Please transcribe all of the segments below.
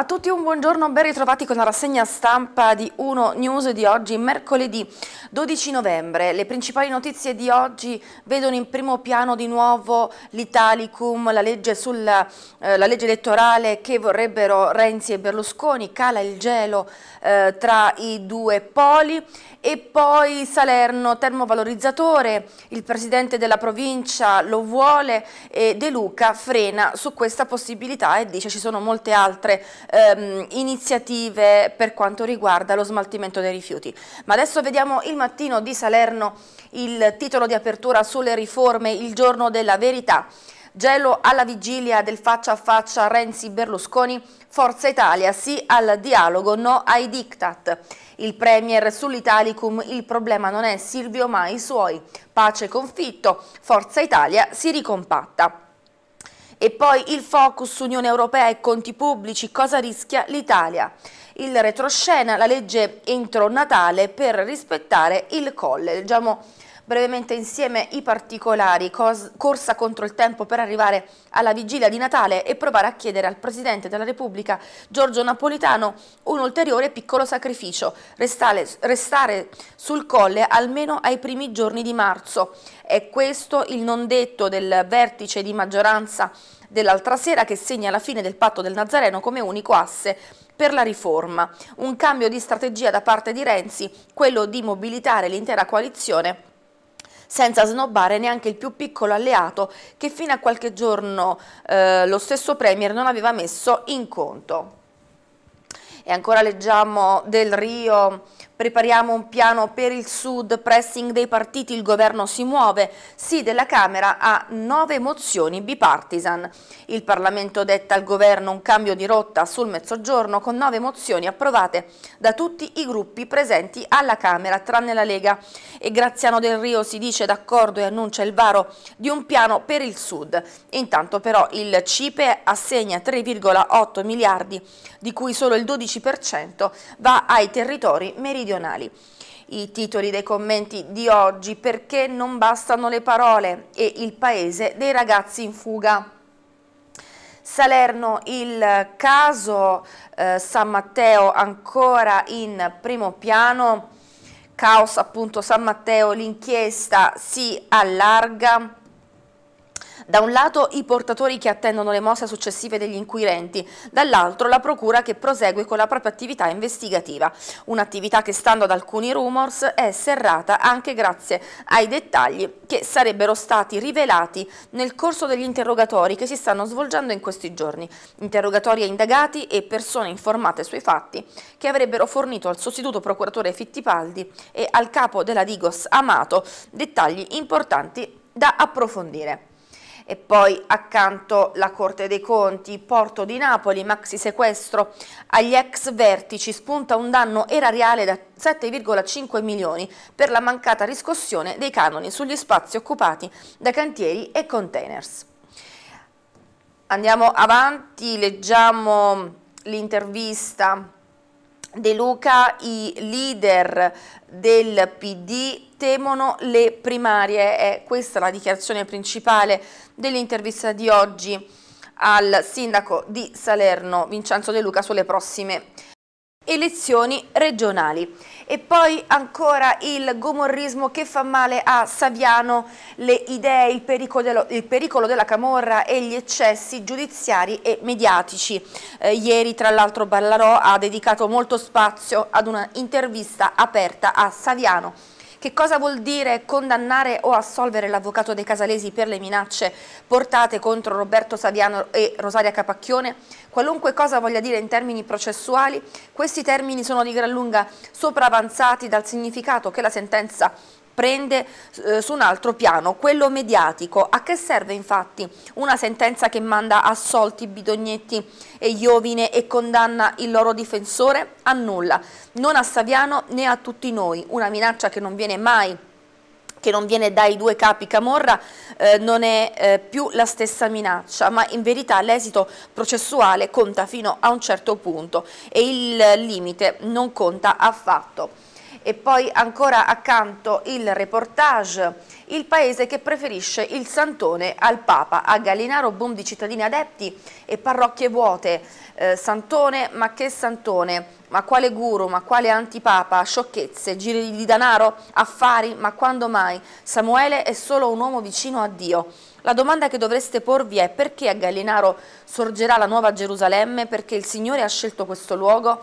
A tutti un buongiorno, ben ritrovati con la rassegna stampa di 1 News di oggi, mercoledì 12 novembre. Le principali notizie di oggi vedono in primo piano di nuovo l'Italicum, la, eh, la, legge elettorale che vorrebbero Renzi e Berlusconi, cala il gelo eh, tra i due poli e poi Salerno, termovalorizzatore, il presidente della provincia lo vuole e De Luca frena su questa possibilità e dice ci sono molte altre ehm, iniziative per quanto riguarda lo smaltimento dei rifiuti. Ma adesso vediamo il mattino di Salerno, il titolo di apertura sulle riforme, il giorno della verità. Gelo alla vigilia del faccia a faccia Renzi-Berlusconi, Forza Italia sì al dialogo, no ai diktat. Il Premier sull'Italicum, il problema non è Silvio ma i suoi. Pace confitto, Forza Italia si ricompatta. E poi il focus Unione Europea e conti pubblici, cosa rischia l'Italia? Il retroscena, la legge entro Natale per rispettare il colle. Leggiamo brevemente insieme i particolari, corsa contro il tempo per arrivare alla vigilia di Natale e provare a chiedere al Presidente della Repubblica Giorgio Napolitano un ulteriore piccolo sacrificio, restare, restare sul colle almeno ai primi giorni di marzo. È questo il non detto del vertice di maggioranza dell'altra sera che segna la fine del patto del Nazareno come unico asse per la riforma. Un cambio di strategia da parte di Renzi, quello di mobilitare l'intera coalizione senza snobbare neanche il più piccolo alleato che fino a qualche giorno eh, lo stesso Premier non aveva messo in conto. E ancora leggiamo del Rio Prepariamo un piano per il Sud, pressing dei partiti, il governo si muove, sì della Camera ha nove mozioni bipartisan. Il Parlamento detta al governo un cambio di rotta sul mezzogiorno con nove mozioni approvate da tutti i gruppi presenti alla Camera, tranne la Lega. E Graziano Del Rio si dice d'accordo e annuncia il varo di un piano per il Sud. Intanto però il CIPE assegna 3,8 miliardi, di cui solo il 12% va ai territori meridionali meridionali. I titoli dei commenti di oggi, perché non bastano le parole e il paese dei ragazzi in fuga. Salerno il caso, eh, San Matteo ancora in primo piano, caos appunto San Matteo, l'inchiesta si allarga, da un lato i portatori che attendono le mosse successive degli inquirenti, dall'altro la procura che prosegue con la propria attività investigativa. Un'attività che, stando ad alcuni rumors, è serrata anche grazie ai dettagli che sarebbero stati rivelati nel corso degli interrogatori che si stanno svolgendo in questi giorni. Interrogatori a indagati e persone informate sui fatti che avrebbero fornito al sostituto procuratore Fittipaldi e al capo della Digos Amato dettagli importanti da approfondire e poi accanto la Corte dei Conti, Porto di Napoli, maxi sequestro agli ex vertici, spunta un danno erariale da 7,5 milioni per la mancata riscossione dei canoni sugli spazi occupati da cantieri e containers. Andiamo avanti, leggiamo l'intervista De Luca, i leader del PD temono le primarie, è questa la dichiarazione principale dell'intervista di oggi al sindaco di Salerno Vincenzo De Luca sulle prossime elezioni regionali. E poi ancora il gomorrismo che fa male a Saviano, le idee, il pericolo, dello, il pericolo della camorra e gli eccessi giudiziari e mediatici. Eh, ieri tra l'altro Ballarò ha dedicato molto spazio ad una intervista aperta a Saviano che cosa vuol dire condannare o assolvere l'avvocato dei Casalesi per le minacce portate contro Roberto Saviano e Rosaria Capacchione? Qualunque cosa voglia dire in termini processuali, questi termini sono di gran lunga sopravanzati dal significato che la sentenza prende eh, su un altro piano, quello mediatico. A che serve infatti una sentenza che manda assolti Bidognetti e Iovine e condanna il loro difensore? A nulla, non a Saviano né a tutti noi, una minaccia che non viene mai che non viene dai due capi Camorra eh, non è eh, più la stessa minaccia, ma in verità l'esito processuale conta fino a un certo punto e il limite non conta affatto. E poi ancora accanto il reportage il paese che preferisce il santone al Papa. A Gallinaro boom di cittadini adepti e parrocchie vuote. Eh, santone, ma che santone? Ma quale guru, ma quale antipapa? Sciocchezze, giri di danaro, affari, ma quando mai? Samuele è solo un uomo vicino a Dio. La domanda che dovreste porvi è perché a Gallinaro sorgerà la nuova Gerusalemme? Perché il Signore ha scelto questo luogo?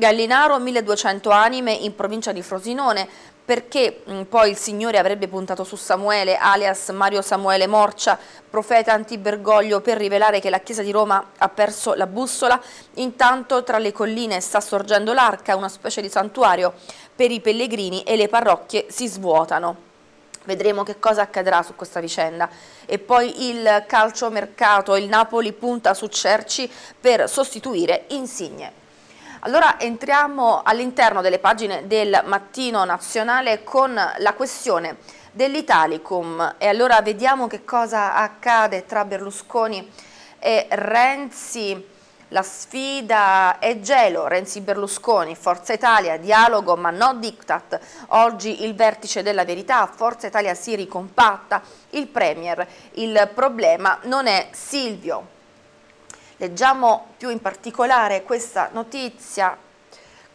Gallinaro 1200 anime in provincia di Frosinone, perché mm, poi il Signore avrebbe puntato su Samuele, alias Mario Samuele Morcia, profeta antibergoglio, per rivelare che la Chiesa di Roma ha perso la bussola? Intanto tra le colline sta sorgendo l'arca, una specie di santuario per i pellegrini e le parrocchie si svuotano. Vedremo che cosa accadrà su questa vicenda. E poi il calciomercato, il Napoli punta su Cerci per sostituire Insigne. Allora entriamo all'interno delle pagine del Mattino Nazionale con la questione dell'Italicum e allora vediamo che cosa accade tra Berlusconi e Renzi. La sfida è gelo, Renzi Berlusconi, Forza Italia, dialogo ma no diktat. Oggi il vertice della verità, Forza Italia si ricompatta, il Premier. Il problema non è Silvio Leggiamo più in particolare questa notizia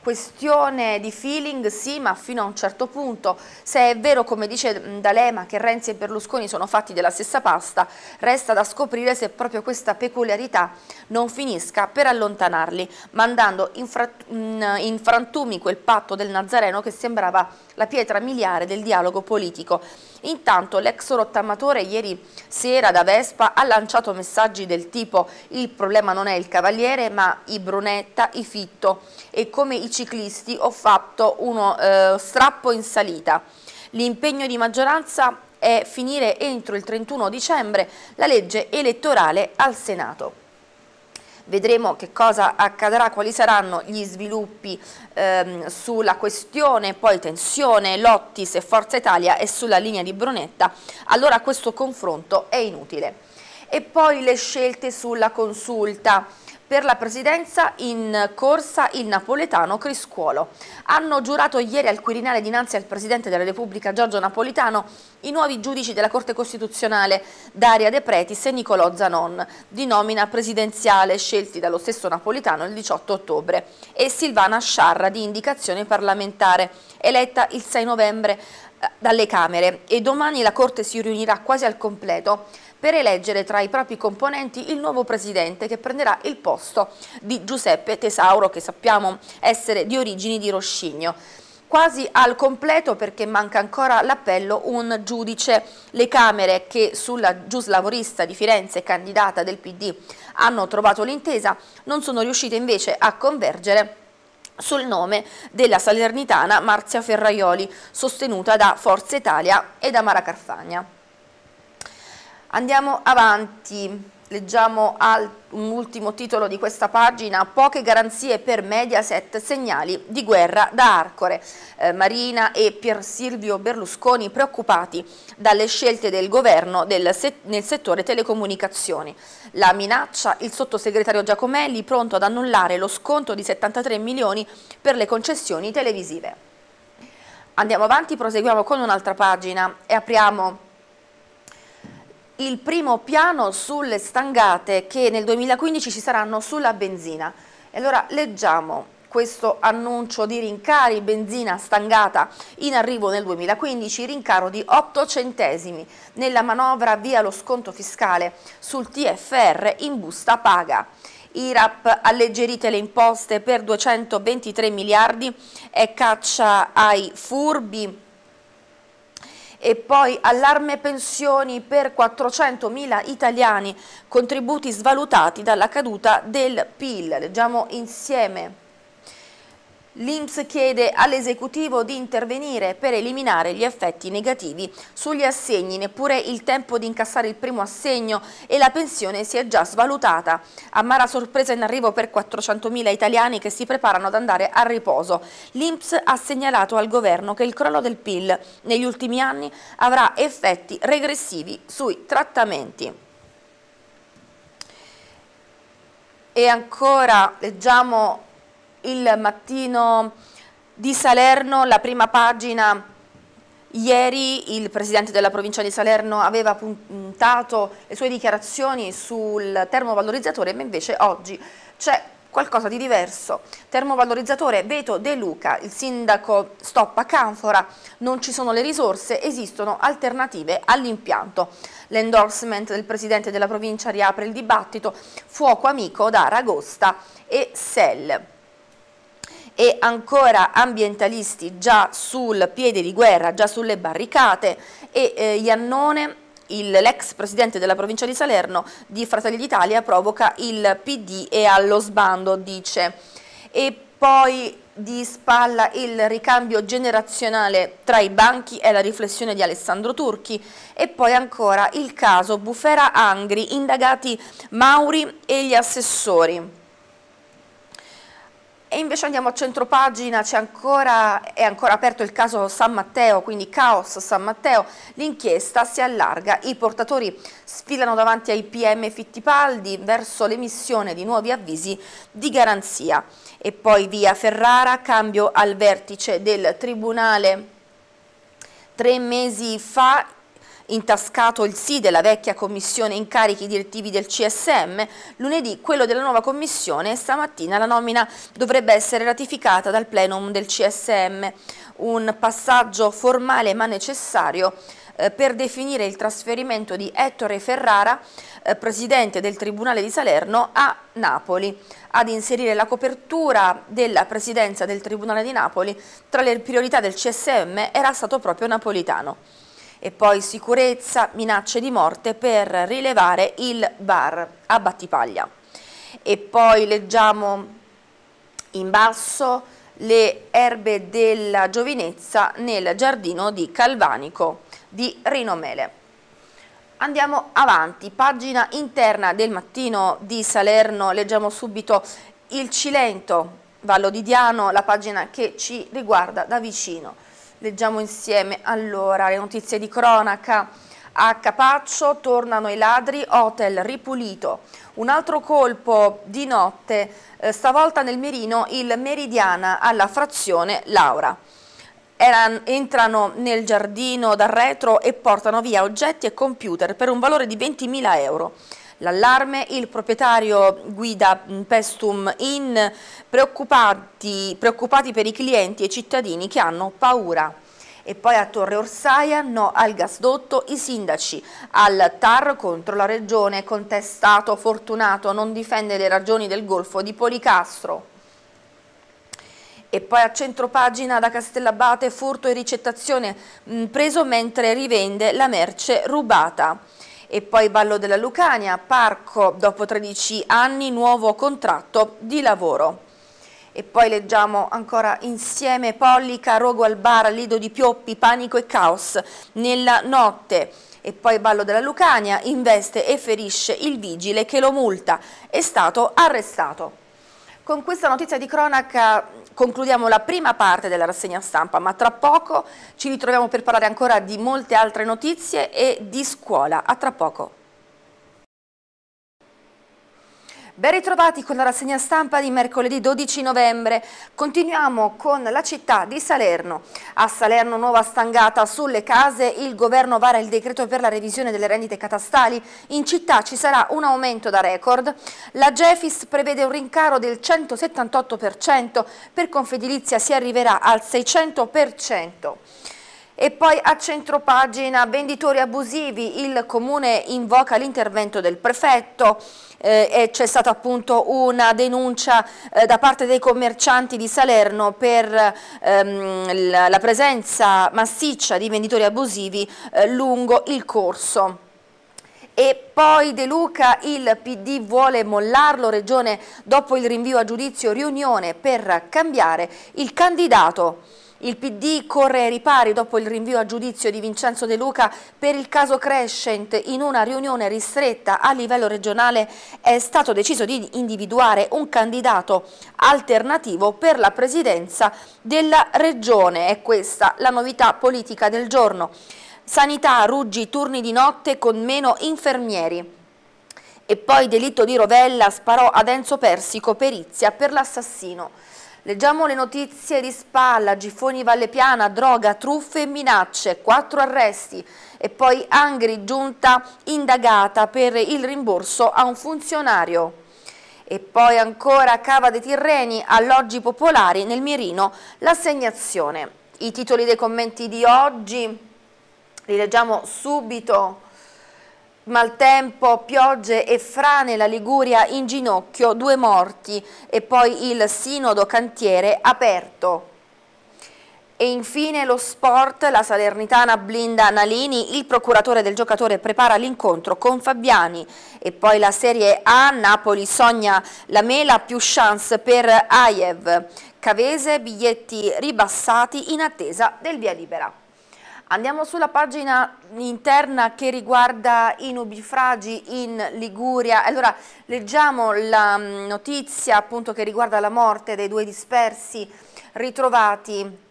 questione di feeling sì, ma fino a un certo punto. Se è vero, come dice D'Alema, che Renzi e Berlusconi sono fatti della stessa pasta, resta da scoprire se proprio questa peculiarità non finisca per allontanarli, mandando in, in frantumi quel patto del Nazareno che sembrava la pietra miliare del dialogo politico. Intanto l'ex rottamatore ieri sera da Vespa ha lanciato messaggi del tipo il problema non è il Cavaliere ma i Brunetta, i Fitto e come i ciclisti ho fatto uno eh, strappo in salita. L'impegno di maggioranza è finire entro il 31 dicembre la legge elettorale al Senato. Vedremo che cosa accadrà, quali saranno gli sviluppi ehm, sulla questione, poi tensione, Lottis e Forza Italia e sulla linea di Brunetta. Allora questo confronto è inutile. E poi le scelte sulla consulta. Per la presidenza in corsa il napoletano Criscuolo. Hanno giurato ieri al Quirinale dinanzi al Presidente della Repubblica Giorgio Napolitano i nuovi giudici della Corte Costituzionale Daria De Pretis e Nicolò Zanon, di nomina presidenziale scelti dallo stesso Napolitano il 18 ottobre, e Silvana Sciarra di indicazione parlamentare, eletta il 6 novembre eh, dalle Camere e domani la Corte si riunirà quasi al completo per eleggere tra i propri componenti il nuovo presidente che prenderà il posto di Giuseppe Tesauro che sappiamo essere di origini di Roscigno quasi al completo perché manca ancora l'appello un giudice. Le Camere che sulla giuslavorista di Firenze, candidata del PD, hanno trovato l'intesa, non sono riuscite invece a convergere sul nome della salernitana Marzia Ferraioli, sostenuta da Forza Italia e da Mara Carfagna. Andiamo avanti, leggiamo un ultimo titolo di questa pagina, poche garanzie per Mediaset, segnali di guerra da Arcore. Eh, Marina e Pier Silvio Berlusconi preoccupati dalle scelte del governo del nel settore telecomunicazioni. La minaccia, il sottosegretario Giacomelli pronto ad annullare lo sconto di 73 milioni per le concessioni televisive. Andiamo avanti, proseguiamo con un'altra pagina e apriamo il primo piano sulle stangate che nel 2015 ci saranno sulla benzina. E allora leggiamo questo annuncio di rincari benzina stangata in arrivo nel 2015, rincaro di 8 centesimi. Nella manovra via lo sconto fiscale sul TFR in busta paga. IRAP alleggerite le imposte per 223 miliardi e caccia ai furbi e poi allarme pensioni per 400.000 italiani, contributi svalutati dalla caduta del PIL. Leggiamo insieme. L'Inps chiede all'esecutivo di intervenire per eliminare gli effetti negativi sugli assegni, neppure il tempo di incassare il primo assegno e la pensione si è già svalutata. Amara sorpresa in arrivo per 400.000 italiani che si preparano ad andare a riposo. L'Inps ha segnalato al governo che il crollo del PIL negli ultimi anni avrà effetti regressivi sui trattamenti. E ancora leggiamo il mattino di Salerno, la prima pagina... Ieri il presidente della provincia di Salerno aveva puntato le sue dichiarazioni sul termovalorizzatore, ma invece oggi c'è qualcosa di diverso. Termovalorizzatore Veto De Luca, il sindaco stoppa Canfora, non ci sono le risorse, esistono alternative all'impianto. L'endorsement del presidente della provincia riapre il dibattito, fuoco amico da Ragosta e Sell e ancora ambientalisti già sul piede di guerra, già sulle barricate e eh, Iannone l'ex presidente della provincia di Salerno di Fratelli d'Italia provoca il PD e allo sbando dice e poi di spalla il ricambio generazionale tra i banchi è la riflessione di Alessandro Turchi e poi ancora il caso Bufera Angri, indagati Mauri e gli assessori. E invece andiamo a centropagina, ancora, è ancora aperto il caso San Matteo, quindi caos San Matteo, l'inchiesta si allarga, i portatori sfilano davanti ai PM Fittipaldi verso l'emissione di nuovi avvisi di garanzia. E poi via Ferrara, cambio al vertice del Tribunale Tre mesi fa intascato il sì della vecchia commissione incarichi direttivi del CSM, lunedì quello della nuova commissione e stamattina la nomina dovrebbe essere ratificata dal plenum del CSM, un passaggio formale ma necessario eh, per definire il trasferimento di Ettore Ferrara, eh, presidente del Tribunale di Salerno, a Napoli, ad inserire la copertura della presidenza del Tribunale di Napoli tra le priorità del CSM era stato proprio Napolitano. E poi sicurezza, minacce di morte per rilevare il bar a Battipaglia. E poi leggiamo in basso le erbe della giovinezza nel giardino di Calvanico di Rinomele. Andiamo avanti, pagina interna del mattino di Salerno, leggiamo subito il Cilento, Vallo di Diano, la pagina che ci riguarda da vicino. Leggiamo insieme allora le notizie di cronaca. A Capaccio tornano i ladri, hotel ripulito. Un altro colpo di notte, eh, stavolta nel mirino il Meridiana alla frazione Laura. entrano nel giardino dal retro e portano via oggetti e computer per un valore di 20.000 euro l'allarme, il proprietario guida mm, Pestum in preoccupati, preoccupati per i clienti e i cittadini che hanno paura e poi a Torre Orsaia no al gasdotto, i sindaci al TAR contro la regione, contestato Fortunato non difende le ragioni del golfo di Policastro. E poi a centropagina da Castellabate furto e ricettazione mh, mm, preso mentre rivende la merce rubata. E poi Ballo della Lucania, Parco, dopo 13 anni, nuovo contratto di lavoro. E poi leggiamo ancora insieme Pollica, Rogo al bar, Lido di Pioppi, Panico e Caos nella notte. E poi Ballo della Lucania investe e ferisce il vigile che lo multa. È stato arrestato. Con questa notizia di cronaca concludiamo la prima parte della rassegna stampa, ma tra poco ci ritroviamo per parlare ancora di molte altre notizie e di scuola. A tra poco. Ben ritrovati con la rassegna stampa di mercoledì 12 novembre. Continuiamo con la città di Salerno. A Salerno nuova stangata sulle case, il governo vara il decreto per la revisione delle rendite catastali. In città ci sarà un aumento da record. La Gefis prevede un rincaro del 178%, per Confedilizia si arriverà al 600%. E poi a centropagina venditori abusivi, il comune invoca l'intervento del prefetto, eh, c'è stata appunto una denuncia eh, da parte dei commercianti di Salerno per ehm, la, la, presenza massiccia di venditori abusivi eh, lungo il corso. E poi De Luca, il PD vuole mollarlo, Regione dopo il rinvio a giudizio, riunione per cambiare il candidato. Il PD corre ai ripari dopo il rinvio a giudizio di Vincenzo De Luca per il caso Crescent. In una riunione ristretta a livello regionale è stato deciso di individuare un candidato alternativo per la presidenza della regione. È questa la novità politica del giorno. Sanità, ruggi, turni di notte con meno infermieri. E poi delitto di Rovella sparò ad Enzo Persico perizia per l'assassino. Leggiamo le notizie di spalla, Gifoni Vallepiana, droga, truffe e minacce, quattro arresti e poi Angri giunta indagata per il rimborso a un funzionario. E poi ancora Cava dei Tirreni, alloggi popolari nel mirino, l'assegnazione. I titoli dei commenti di oggi li leggiamo subito. Maltempo, piogge e frane, la Liguria in ginocchio, due morti e poi il sinodo cantiere aperto. E infine lo sport, la Salernitana blinda Nalini, il procuratore del giocatore prepara l'incontro con Fabiani e poi la Serie A, Napoli sogna la mela, più chance per Aiev, Cavese biglietti ribassati in attesa del via libera. Andiamo sulla pagina interna che riguarda i nubifragi in Liguria. Allora, leggiamo la mm, notizia appunto che riguarda la morte dei due dispersi ritrovati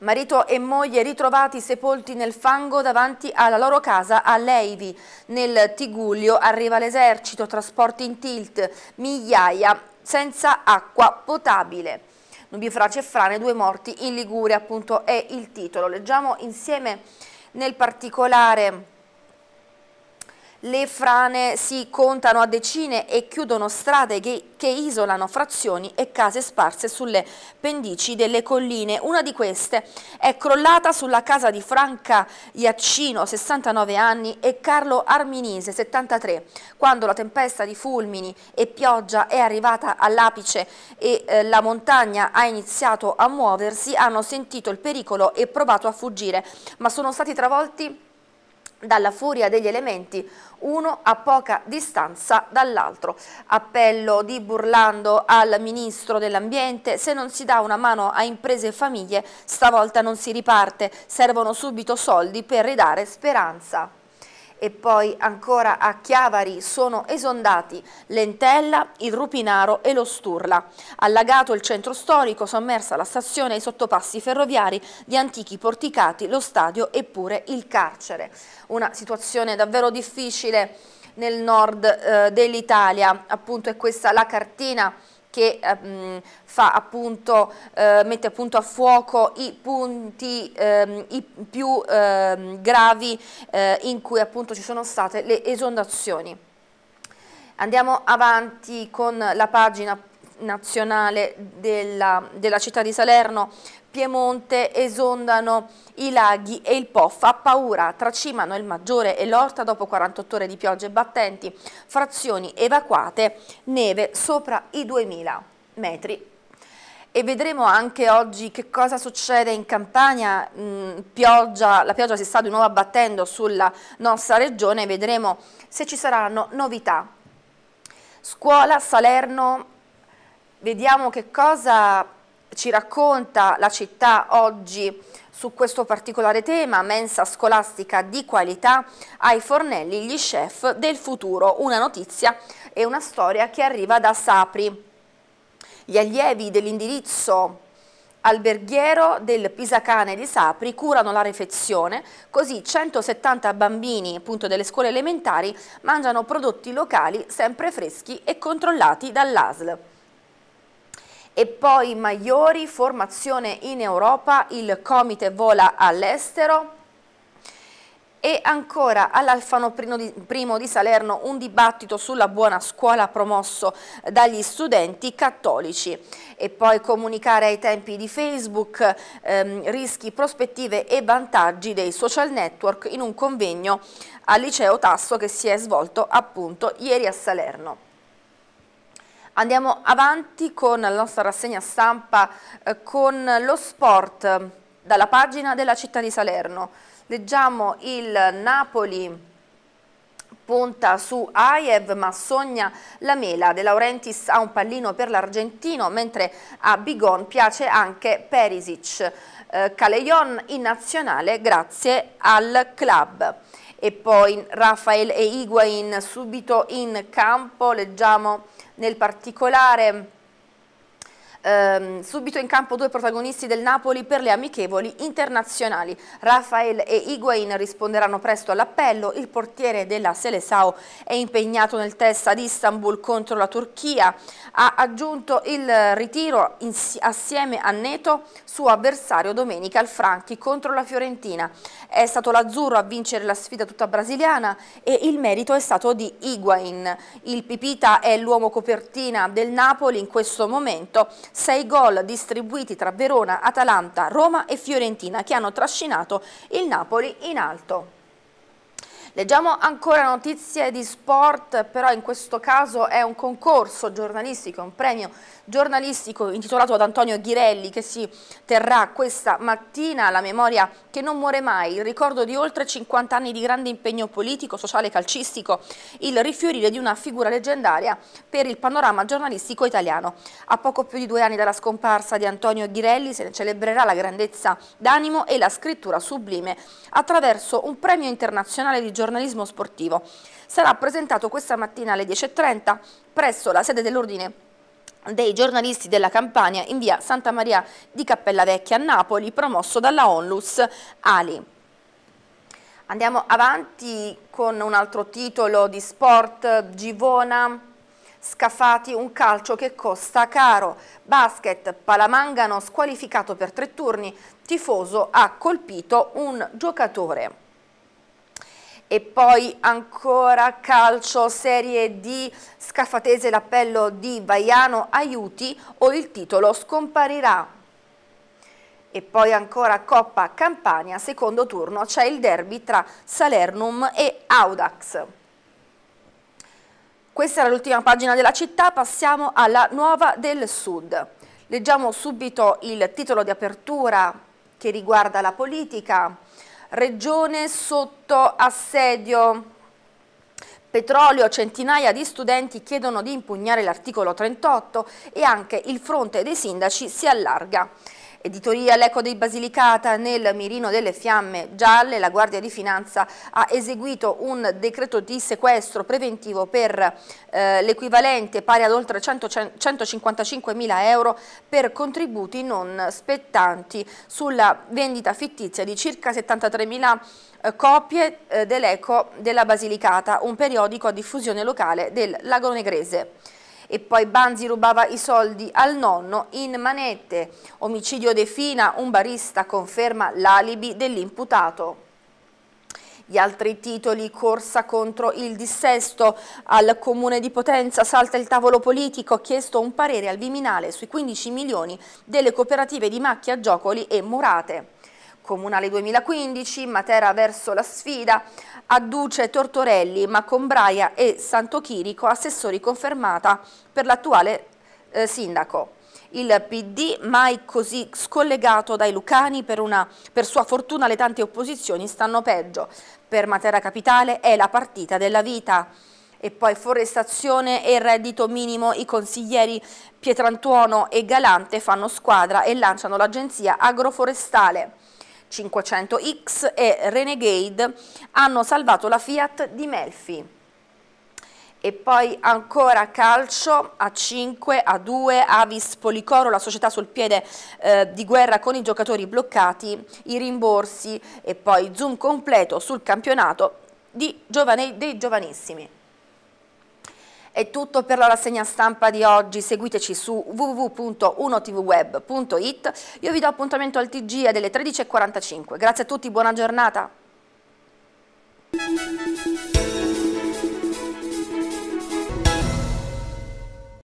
Marito e moglie ritrovati sepolti nel fango davanti alla loro casa a Leivi. Nel Tiguglio arriva l'esercito, trasporti in tilt, migliaia senza acqua potabile. Nubifragi e frane, due morti in Liguria, appunto è il titolo. Leggiamo insieme nel particolare le frane si contano a decine e chiudono strade che, che, isolano frazioni e case sparse sulle pendici delle colline. Una di queste è crollata sulla casa di Franca Iaccino, 69 anni, e Carlo Arminise, 73, quando la tempesta di fulmini e pioggia è arrivata all'apice e eh, la montagna ha iniziato a muoversi, hanno sentito il pericolo e provato a fuggire, ma sono stati travolti dalla furia degli elementi, uno a poca distanza dall'altro. Appello di Burlando al Ministro dell'Ambiente, se non si dà una mano a imprese e famiglie, stavolta non si riparte, servono subito soldi per ridare speranza e poi ancora a Chiavari sono esondati l'Entella, il Rupinaro e lo Sturla. Allagato il centro storico, sommersa la stazione e i sottopassi ferroviari, gli antichi porticati, lo stadio eppure il carcere. Una situazione davvero difficile nel nord eh, dell'Italia, appunto è questa la cartina che ehm, fa appunto, eh, mette appunto a fuoco i punti ehm, i più ehm, gravi eh, in cui appunto ci sono state le esondazioni. Andiamo avanti con la pagina nazionale della, della città di Salerno, Piemonte esondano i laghi e il Po fa paura, tracimano il Maggiore e l'Orta dopo 48 ore di piogge battenti, frazioni evacuate, neve sopra i 2000 metri. E vedremo anche oggi che cosa succede in Campania, mh, mm, pioggia, la pioggia si sta di nuovo abbattendo sulla nostra regione, vedremo se ci saranno novità. Scuola, Salerno, vediamo che cosa ci racconta la città oggi su questo particolare tema, mensa scolastica di qualità ai fornelli, gli chef del futuro, una notizia e una storia che arriva da Sapri. Gli allievi dell'indirizzo alberghiero del Pisacane di Sapri curano la refezione, così 170 bambini appunto, delle scuole elementari mangiano prodotti locali sempre freschi e controllati dall'ASL. E poi Maiori, formazione in Europa, il Comite vola all'estero. E ancora all'Alfano Primo di Salerno un dibattito sulla buona scuola promosso dagli studenti cattolici. E poi comunicare ai tempi di Facebook ehm, rischi, prospettive e vantaggi dei social network in un convegno al liceo Tasso che si è svolto appunto ieri a Salerno. Andiamo avanti con la nostra rassegna stampa eh, con lo sport eh, dalla pagina della città di Salerno. Leggiamo il Napoli punta su Aiev ma sogna la mela. De Laurentiis ha un pallino per l'argentino mentre a Bigon piace anche Perisic. Eh, in nazionale grazie al club. E poi Rafael e Higuain subito in campo, leggiamo nel particolare ehm, subito in campo due protagonisti del Napoli per le amichevoli internazionali. Rafael e Higuain risponderanno presto all'appello, il portiere della Selesao è impegnato nel test ad Istanbul contro la Turchia, ha aggiunto il ritiro assieme a Neto, suo avversario domenica al Franchi contro la Fiorentina. È stato l'Azzurro a vincere la sfida tutta brasiliana e il merito è stato di Higuain. Il Pipita è l'uomo copertina del Napoli in questo momento. Sei gol distribuiti tra Verona, Atalanta, Roma e Fiorentina che hanno trascinato il Napoli in alto. Leggiamo ancora notizie di sport, però in questo caso è un concorso giornalistico, un premio giornalistico intitolato ad Antonio Ghirelli che si terrà questa mattina la memoria che non muore mai, il ricordo di oltre 50 anni di grande impegno politico, sociale e calcistico, il rifiorire di una figura leggendaria per il panorama giornalistico italiano. A poco più di due anni dalla scomparsa di Antonio Ghirelli se ne celebrerà la grandezza d'animo e la scrittura sublime attraverso un premio internazionale di giornalismo sportivo sarà presentato questa mattina alle 10.30 presso la sede dell'Ordine dei giornalisti della Campania in via Santa Maria di Cappellavecchia a Napoli, promosso dalla Onlus Ali. Andiamo avanti con un altro titolo di sport, Givona, Scafati, un calcio che costa caro, basket, Palamangano squalificato per tre turni, tifoso ha colpito un giocatore e poi ancora calcio, serie D, Scaffatese l'appello di Vaiano, aiuti o il titolo scomparirà. E poi ancora Coppa Campania, secondo turno c'è il derby tra Salernum e Audax. Questa era l'ultima pagina della città, passiamo alla Nuova del Sud. Leggiamo subito il titolo di apertura che riguarda la politica regione sotto assedio. Petrolio, centinaia di studenti chiedono di impugnare l'articolo 38 e anche il fronte dei sindaci si allarga. Editoria L'Eco dei Basilicata nel mirino delle fiamme gialle, la Guardia di Finanza ha eseguito un decreto di sequestro preventivo per eh, l'equivalente pari ad oltre 155 mila euro per contributi non spettanti sulla vendita fittizia di circa 73 mila eh, copie eh, dell'Eco della Basilicata, un periodico a diffusione locale del Lago Negrese e poi Banzi rubava i soldi al nonno in manette. Omicidio De Fina, un barista conferma l'alibi dell'imputato. Gli altri titoli, corsa contro il dissesto, al Comune di Potenza salta il tavolo politico, ha chiesto un parere al Viminale sui 15 milioni delle cooperative di Macchia, Giocoli e Murate. Comunale 2015, Matera verso la sfida, adduce Tortorelli, ma con Braia e Santo Chirico assessori confermata per l'attuale eh, sindaco. Il PD, mai così scollegato dai Lucani, per, una, per sua fortuna le tante opposizioni stanno peggio. Per Matera Capitale è la partita della vita e poi forestazione e reddito minimo. I consiglieri Pietrantuono e Galante fanno squadra e lanciano l'agenzia agroforestale. 500X e Renegade hanno salvato la Fiat di Melfi. E poi ancora calcio a 5, a 2, Avis Policoro, la società sul piede eh, di guerra con i giocatori bloccati, i rimborsi e poi zoom completo sul campionato giovane, dei giovanissimi. È tutto per la rassegna stampa di oggi, seguiteci su www.unotvweb.it, io vi do appuntamento al TG alle 13.45, grazie a tutti, buona giornata!